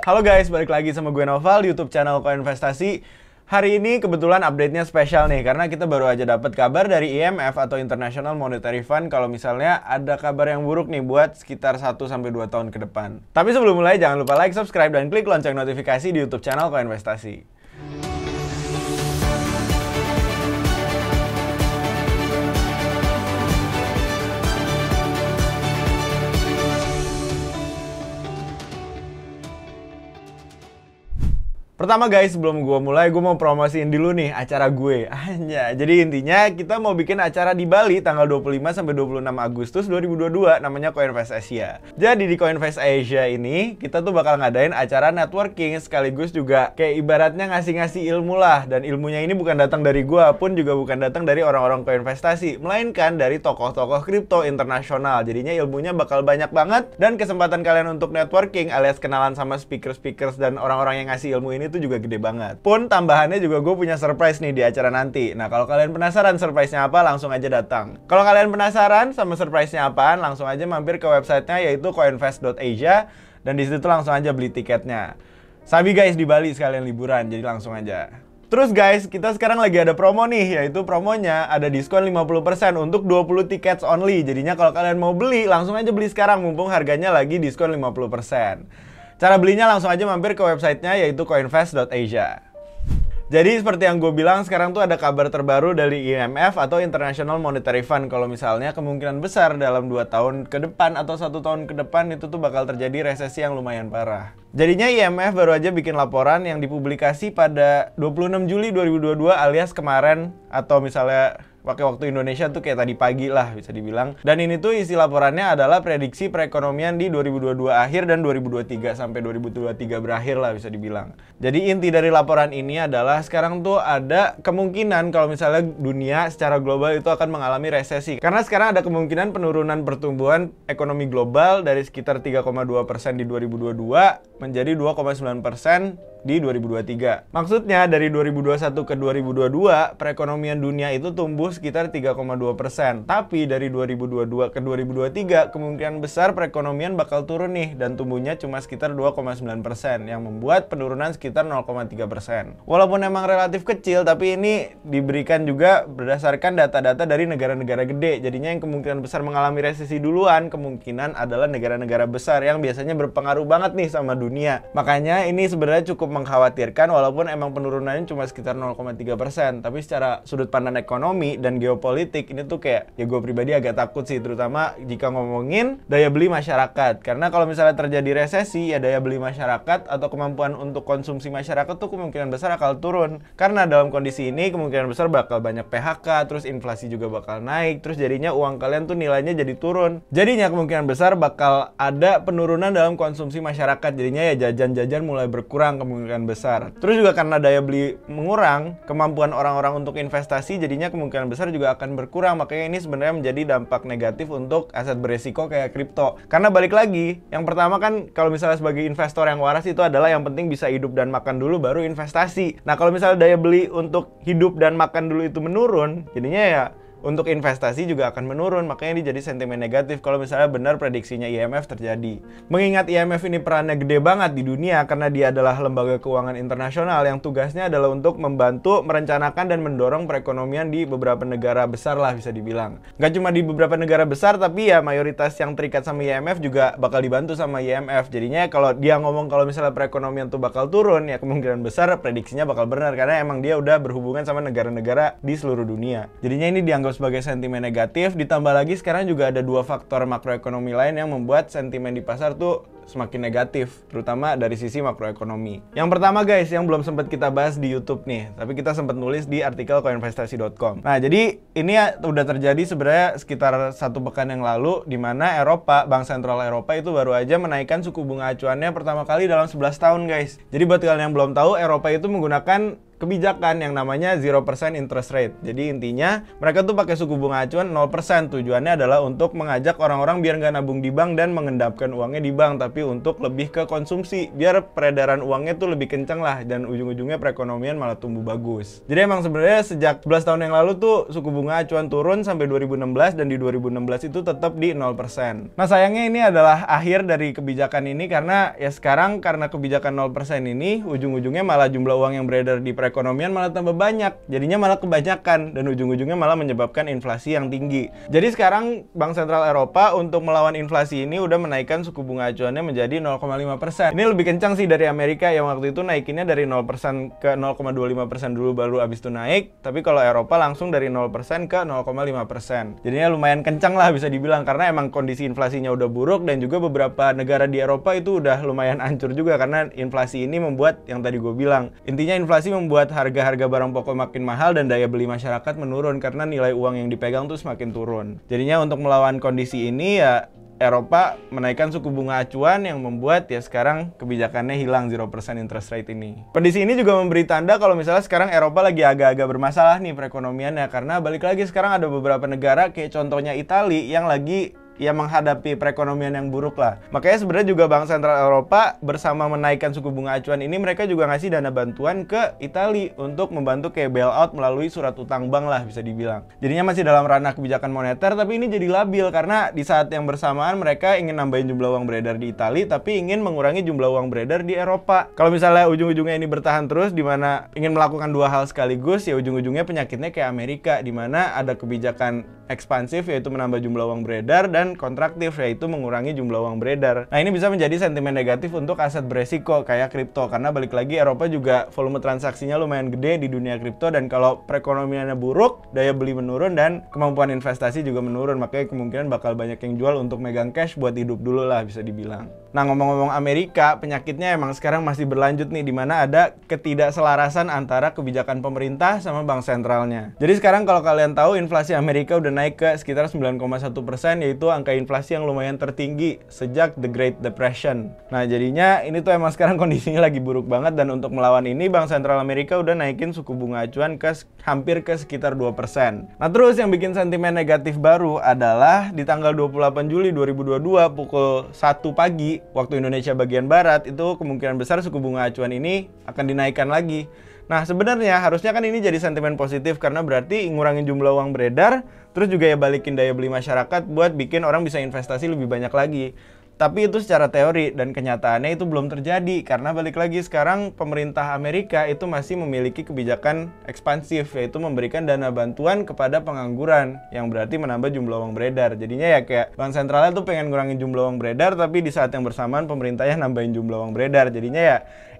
Halo guys, balik lagi sama gue Noval di YouTube channel Koinvestasi. Hari ini kebetulan update-nya spesial nih karena kita baru aja dapat kabar dari IMF atau International Monetary Fund kalau misalnya ada kabar yang buruk nih buat sekitar 1 sampai 2 tahun ke depan. Tapi sebelum mulai jangan lupa like, subscribe dan klik lonceng notifikasi di YouTube channel Koinvestasi. Pertama guys, sebelum gue mulai, gue mau promosiin dulu nih acara gue. Hanya, jadi intinya kita mau bikin acara di Bali tanggal 25 sampai 26 Agustus 2022 namanya Coinfest Asia. Jadi di Coinfest Asia ini, kita tuh bakal ngadain acara networking sekaligus juga kayak ibaratnya ngasih-ngasih ilmu lah dan ilmunya ini bukan datang dari gue pun juga bukan datang dari orang-orang koinvestasi, melainkan dari tokoh-tokoh kripto internasional. Jadinya ilmunya bakal banyak banget dan kesempatan kalian untuk networking alias kenalan sama speaker-speakers dan orang-orang yang ngasih ilmu ini itu juga gede banget. Pun tambahannya juga gue punya surprise nih di acara nanti. Nah kalau kalian penasaran surprise-nya apa, langsung aja datang. Kalau kalian penasaran sama surprise-nya apaan, langsung aja mampir ke websitenya yaitu coinvest.asia dan di situ langsung aja beli tiketnya. Sabi guys di Bali sekalian liburan, jadi langsung aja. Terus guys, kita sekarang lagi ada promo nih, yaitu promonya ada diskon 50% untuk 20 tickets only. Jadinya kalau kalian mau beli, langsung aja beli sekarang mumpung harganya lagi diskon 50%. Cara belinya langsung aja mampir ke websitenya yaitu coinvest.asia. Jadi seperti yang gue bilang sekarang tuh ada kabar terbaru dari IMF atau International Monetary Fund kalau misalnya kemungkinan besar dalam 2 tahun ke depan atau satu tahun ke depan itu tuh bakal terjadi resesi yang lumayan parah. Jadinya IMF baru aja bikin laporan yang dipublikasi pada 26 Juli 2022 alias kemarin atau misalnya pakai waktu Indonesia tuh kayak tadi pagi lah bisa dibilang. Dan ini tuh isi laporannya adalah prediksi perekonomian di 2022 akhir dan 2023 sampai 2023 berakhir lah bisa dibilang. Jadi inti dari laporan ini adalah sekarang tuh ada kemungkinan kalau misalnya dunia secara global itu akan mengalami resesi. Karena sekarang ada kemungkinan penurunan pertumbuhan ekonomi global dari sekitar 3,2% di 2022 menjadi 2,9% di 2023. Maksudnya dari 2021 ke 2022 perekonomian dunia itu tumbuh sekitar 3,2 persen. Tapi dari 2022 ke 2023 kemungkinan besar perekonomian bakal turun nih dan tumbuhnya cuma sekitar 2,9 persen yang membuat penurunan sekitar 0,3 persen. Walaupun emang relatif kecil tapi ini diberikan juga berdasarkan data-data dari negara-negara gede. Jadinya yang kemungkinan besar mengalami resesi duluan kemungkinan adalah negara-negara besar yang biasanya berpengaruh banget nih sama dunia. Makanya ini sebenarnya cukup cukup mengkhawatirkan walaupun emang penurunannya cuma sekitar 0,3 persen. Tapi secara sudut pandang ekonomi dan geopolitik ini tuh kayak ya gue pribadi agak takut sih terutama jika ngomongin daya beli masyarakat. Karena kalau misalnya terjadi resesi ya daya beli masyarakat atau kemampuan untuk konsumsi masyarakat tuh kemungkinan besar akan turun. Karena dalam kondisi ini kemungkinan besar bakal banyak PHK, terus inflasi juga bakal naik, terus jadinya uang kalian tuh nilainya jadi turun. Jadinya kemungkinan besar bakal ada penurunan dalam konsumsi masyarakat. Jadinya ya jajan-jajan mulai berkurang kemungkinan kemungkinan besar. Terus juga karena daya beli mengurang, kemampuan orang-orang untuk investasi jadinya kemungkinan besar juga akan berkurang. Makanya ini sebenarnya menjadi dampak negatif untuk aset beresiko kayak kripto. Karena balik lagi, yang pertama kan kalau misalnya sebagai investor yang waras itu adalah yang penting bisa hidup dan makan dulu baru investasi. Nah, kalau misalnya daya beli untuk hidup dan makan dulu itu menurun, jadinya ya untuk investasi juga akan menurun, makanya ini jadi sentimen negatif kalau misalnya benar prediksinya IMF terjadi. Mengingat IMF ini perannya gede banget di dunia karena dia adalah lembaga keuangan internasional yang tugasnya adalah untuk membantu merencanakan dan mendorong perekonomian di beberapa negara besar lah bisa dibilang. Gak cuma di beberapa negara besar, tapi ya mayoritas yang terikat sama IMF juga bakal dibantu sama IMF. Jadinya kalau dia ngomong kalau misalnya perekonomian tuh bakal turun, ya kemungkinan besar prediksinya bakal benar karena emang dia udah berhubungan sama negara-negara di seluruh dunia. Jadinya ini dianggap sebagai sentimen negatif, ditambah lagi sekarang juga ada dua faktor makroekonomi lain yang membuat sentimen di pasar tuh semakin negatif, terutama dari sisi makroekonomi. Yang pertama guys, yang belum sempat kita bahas di YouTube nih, tapi kita sempat nulis di artikel koinvestasi.com. Nah, jadi ini ya, udah terjadi sebenarnya sekitar satu pekan yang lalu, di mana Eropa, Bank Sentral Eropa itu baru aja menaikkan suku bunga acuannya pertama kali dalam 11 tahun guys. Jadi buat kalian yang belum tahu, Eropa itu menggunakan kebijakan yang namanya 0% interest rate. Jadi intinya mereka tuh pakai suku bunga acuan 0%. Tujuannya adalah untuk mengajak orang-orang biar nggak nabung di bank dan mengendapkan uangnya di bank tapi untuk lebih ke konsumsi biar peredaran uangnya tuh lebih kenceng lah dan ujung-ujungnya perekonomian malah tumbuh bagus. Jadi emang sebenarnya sejak 11 tahun yang lalu tuh suku bunga acuan turun sampai 2016 dan di 2016 itu tetap di 0%. Nah, sayangnya ini adalah akhir dari kebijakan ini karena ya sekarang karena kebijakan 0% ini ujung-ujungnya malah jumlah uang yang beredar di perekonomian perekonomian malah tambah banyak, jadinya malah kebanyakan dan ujung-ujungnya malah menyebabkan inflasi yang tinggi. Jadi sekarang Bank Sentral Eropa untuk melawan inflasi ini udah menaikkan suku bunga acuannya menjadi 0,5%. Ini lebih kencang sih dari Amerika yang waktu itu naikinnya dari 0% ke 0,25% dulu baru abis itu naik, tapi kalau Eropa langsung dari 0% ke 0,5%. Jadinya lumayan kencang lah bisa dibilang karena emang kondisi inflasinya udah buruk dan juga beberapa negara di Eropa itu udah lumayan hancur juga karena inflasi ini membuat yang tadi gue bilang. Intinya inflasi membuat membuat harga-harga barang pokok makin mahal dan daya beli masyarakat menurun karena nilai uang yang dipegang tuh semakin turun. Jadinya untuk melawan kondisi ini ya Eropa menaikkan suku bunga acuan yang membuat ya sekarang kebijakannya hilang 0% interest rate ini. Kondisi ini juga memberi tanda kalau misalnya sekarang Eropa lagi agak-agak bermasalah nih perekonomiannya karena balik lagi sekarang ada beberapa negara kayak contohnya Italia yang lagi ya menghadapi perekonomian yang buruk lah. Makanya sebenarnya juga Bank Sentral Eropa bersama menaikkan suku bunga acuan ini mereka juga ngasih dana bantuan ke Italia untuk membantu kayak bailout melalui surat utang bank lah bisa dibilang. Jadinya masih dalam ranah kebijakan moneter tapi ini jadi labil karena di saat yang bersamaan mereka ingin nambahin jumlah uang beredar di Italia tapi ingin mengurangi jumlah uang beredar di Eropa. Kalau misalnya ujung-ujungnya ini bertahan terus di mana ingin melakukan dua hal sekaligus ya ujung-ujungnya penyakitnya kayak Amerika di mana ada kebijakan ekspansif yaitu menambah jumlah uang beredar dan kontraktif yaitu mengurangi jumlah uang beredar. Nah, ini bisa menjadi sentimen negatif untuk aset beresiko kayak kripto karena balik lagi Eropa juga volume transaksinya lumayan gede di dunia kripto dan kalau perekonomiannya buruk, daya beli menurun dan kemampuan investasi juga menurun. Makanya kemungkinan bakal banyak yang jual untuk megang cash buat hidup dulu lah bisa dibilang. Nah ngomong-ngomong Amerika, penyakitnya emang sekarang masih berlanjut nih di mana ada ketidakselarasan antara kebijakan pemerintah sama bank sentralnya. Jadi sekarang kalau kalian tahu inflasi Amerika udah naik ke sekitar 9,1% yaitu angka inflasi yang lumayan tertinggi sejak The Great Depression. Nah jadinya ini tuh emang sekarang kondisinya lagi buruk banget dan untuk melawan ini Bank Sentral Amerika udah naikin suku bunga acuan ke hampir ke sekitar 2%. Nah terus yang bikin sentimen negatif baru adalah di tanggal 28 Juli 2022 pukul 1 pagi waktu Indonesia bagian barat itu kemungkinan besar suku bunga acuan ini akan dinaikkan lagi. Nah, sebenarnya harusnya kan ini jadi sentimen positif karena berarti ngurangin jumlah uang beredar, terus juga ya balikin daya beli masyarakat buat bikin orang bisa investasi lebih banyak lagi. Tapi itu secara teori dan kenyataannya itu belum terjadi karena balik lagi sekarang pemerintah Amerika itu masih memiliki kebijakan ekspansif yaitu memberikan dana bantuan kepada pengangguran yang berarti menambah jumlah uang beredar. Jadinya ya kayak bank sentralnya tuh pengen ngurangin jumlah uang beredar tapi di saat yang bersamaan pemerintahnya nambahin jumlah uang beredar. Jadinya ya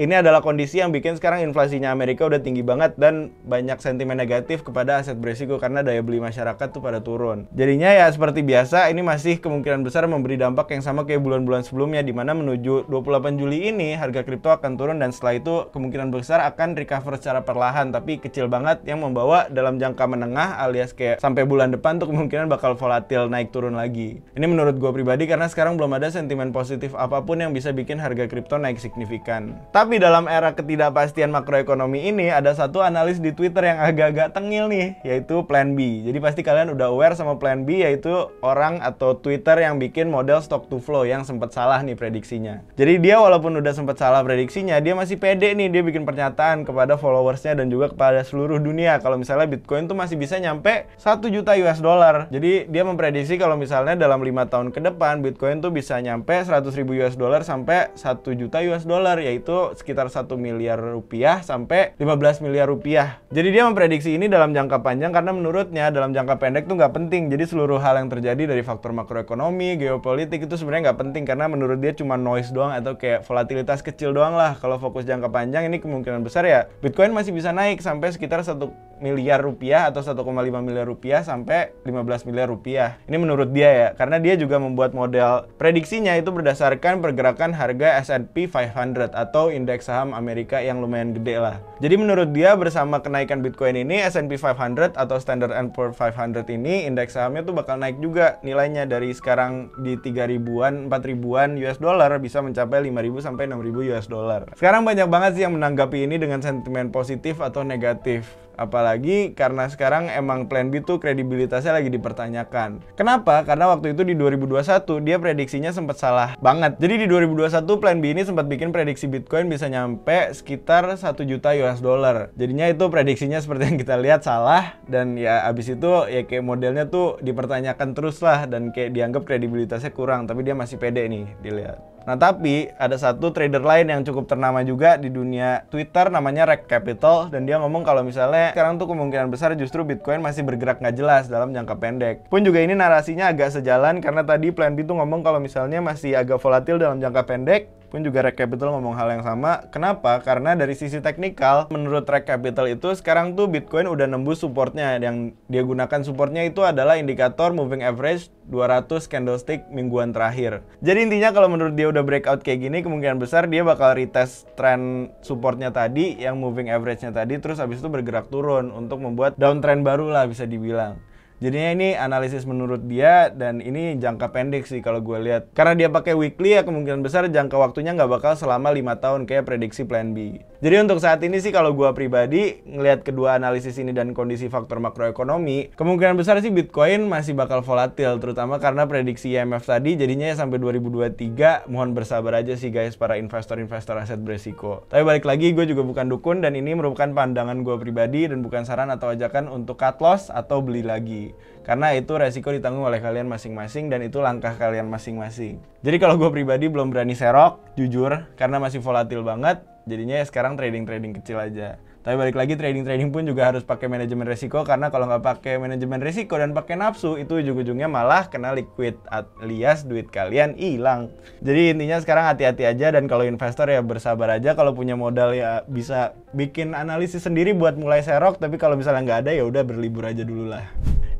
ini adalah kondisi yang bikin sekarang inflasinya Amerika udah tinggi banget dan banyak sentimen negatif kepada aset berisiko karena daya beli masyarakat tuh pada turun. Jadinya ya seperti biasa ini masih kemungkinan besar memberi dampak yang sama kayak bulan-bulan sebelumnya di mana menuju 28 Juli ini harga kripto akan turun dan setelah itu kemungkinan besar akan recover secara perlahan tapi kecil banget yang membawa dalam jangka menengah alias kayak sampai bulan depan tuh kemungkinan bakal volatil naik turun lagi. Ini menurut gue pribadi karena sekarang belum ada sentimen positif apapun yang bisa bikin harga kripto naik signifikan. Tapi dalam era ketidakpastian makroekonomi ini ada satu analis di Twitter yang agak-agak tengil nih, yaitu Plan B. Jadi pasti kalian udah aware sama Plan B yaitu orang atau Twitter yang bikin model stock to flow yang sempat salah nih prediksinya. Jadi dia walaupun udah sempat salah prediksinya, dia masih pede nih dia bikin pernyataan kepada followersnya dan juga kepada seluruh dunia kalau misalnya Bitcoin tuh masih bisa nyampe 1 juta US dollar. Jadi dia memprediksi kalau misalnya dalam lima tahun ke depan Bitcoin tuh bisa nyampe 100 ribu US dollar sampai 1 juta US dollar yaitu sekitar 1 miliar rupiah sampai 15 miliar rupiah. Jadi dia memprediksi ini dalam jangka panjang karena menurutnya dalam jangka pendek tuh nggak penting. Jadi seluruh hal yang terjadi dari faktor makroekonomi, geopolitik itu sebenarnya nggak penting karena menurut dia cuma noise doang atau kayak volatilitas kecil doang lah. Kalau fokus jangka panjang ini kemungkinan besar ya Bitcoin masih bisa naik sampai sekitar satu miliar rupiah atau 1,5 miliar rupiah sampai 15 miliar rupiah. Ini menurut dia ya, karena dia juga membuat model prediksinya itu berdasarkan pergerakan harga S&P 500 atau indeks saham Amerika yang lumayan gede lah. Jadi menurut dia bersama kenaikan Bitcoin ini S&P 500 atau Standard and Poor 500 ini indeks sahamnya tuh bakal naik juga nilainya dari sekarang di 3 ribuan, 4 ribuan US dollar bisa mencapai 5 ribu sampai 6 ribu US dollar. Sekarang banyak banget sih yang menanggapi ini dengan sentimen positif atau negatif. Apalagi karena sekarang emang plan B tuh kredibilitasnya lagi dipertanyakan. Kenapa? Karena waktu itu di 2021 dia prediksinya sempat salah banget. Jadi di 2021 plan B ini sempat bikin prediksi Bitcoin bisa nyampe sekitar 1 juta US dollar. Jadinya itu prediksinya seperti yang kita lihat salah dan ya abis itu ya kayak modelnya tuh dipertanyakan terus lah dan kayak dianggap kredibilitasnya kurang tapi dia masih pede nih dilihat. Nah tapi ada satu trader lain yang cukup ternama juga di dunia Twitter namanya Rek Capital dan dia ngomong kalau misalnya sekarang tuh kemungkinan besar justru Bitcoin masih bergerak nggak jelas dalam jangka pendek. Pun juga ini narasinya agak sejalan karena tadi Plan B tuh ngomong kalau misalnya masih agak volatil dalam jangka pendek, pun juga Red Capital ngomong hal yang sama. Kenapa? Karena dari sisi teknikal, menurut Red Capital itu sekarang tuh Bitcoin udah nembus supportnya. Yang dia gunakan supportnya itu adalah indikator moving average 200 candlestick mingguan terakhir. Jadi intinya kalau menurut dia udah breakout kayak gini, kemungkinan besar dia bakal retest trend supportnya tadi, yang moving average-nya tadi, terus abis itu bergerak turun untuk membuat downtrend baru lah bisa dibilang. Jadinya ini analisis menurut dia dan ini jangka pendek sih kalau gue lihat. Karena dia pakai weekly ya kemungkinan besar jangka waktunya nggak bakal selama lima tahun kayak prediksi plan B. Jadi untuk saat ini sih kalau gue pribadi ngelihat kedua analisis ini dan kondisi faktor makroekonomi, kemungkinan besar sih Bitcoin masih bakal volatil terutama karena prediksi IMF e tadi jadinya sampai 2023 mohon bersabar aja sih guys para investor-investor aset beresiko. Tapi balik lagi gue juga bukan dukun dan ini merupakan pandangan gue pribadi dan bukan saran atau ajakan untuk cut loss atau beli lagi. Karena itu resiko ditanggung oleh kalian masing-masing dan itu langkah kalian masing-masing. Jadi kalau gue pribadi belum berani serok, jujur, karena masih volatil banget, jadinya ya sekarang trading-trading kecil aja. Tapi balik lagi trading-trading pun juga harus pakai manajemen resiko karena kalau nggak pakai manajemen resiko dan pakai nafsu itu ujung-ujungnya malah kena liquid alias duit kalian hilang. Jadi intinya sekarang hati-hati aja dan kalau investor ya bersabar aja kalau punya modal ya bisa bikin analisis sendiri buat mulai serok tapi kalau misalnya nggak ada ya udah berlibur aja dulu lah.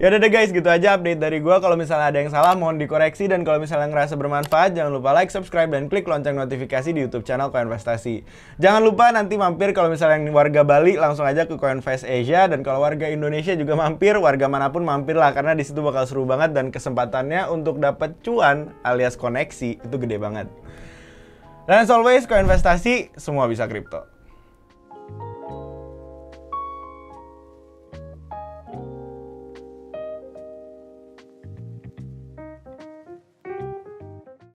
Ya udah deh guys, gitu aja update dari gue. Kalau misalnya ada yang salah mohon dikoreksi dan kalau misalnya ngerasa bermanfaat jangan lupa like, subscribe dan klik lonceng notifikasi di YouTube channel Koinvestasi. Jangan lupa nanti mampir kalau misalnya yang warga Bali langsung aja ke Coinvest Asia dan kalau warga Indonesia juga mampir, warga manapun mampirlah karena disitu bakal seru banget dan kesempatannya untuk dapet cuan alias koneksi itu gede banget. Dan as always, koinvestasi semua bisa kripto.